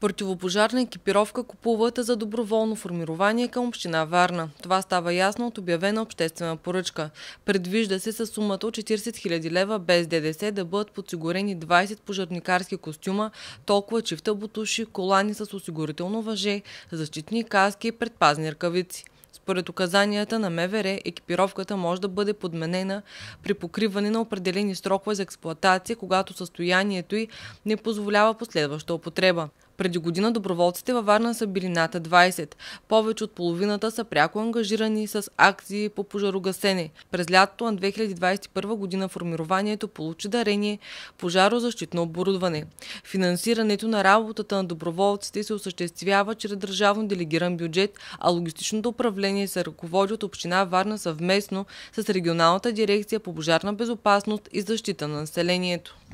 Противопожарна екипировка купуват за доброволно формирование към община Варна. Това става ясно от обявена обществена поръчка. Предвижда се със сумата от 40 000 лева без ДДС да бъдат подсигурени 20 пожарникарски костюма, толкова чифта бутуши, колани с осигурително въже, защитни каски и предпазни ръкавици. Според указанията на МВР, екипировката може да бъде подменена при покриване на определени срокове за експлоатация, когато състоянието й не позволява последваща употреба. Преди година доброволците във Варна са били над 20. Повече от половината са пряко ангажирани с акции по пожарогасене. През лятото на 2021 година формированието получи дарение пожарозащитно оборудване. Финансирането на работата на доброволците се осъществява чрез държавно делегиран бюджет, а логистичното управление управление се ръководи от Община Варна съвместно с Регионалната дирекция по пожарна безопасност и защита на населението.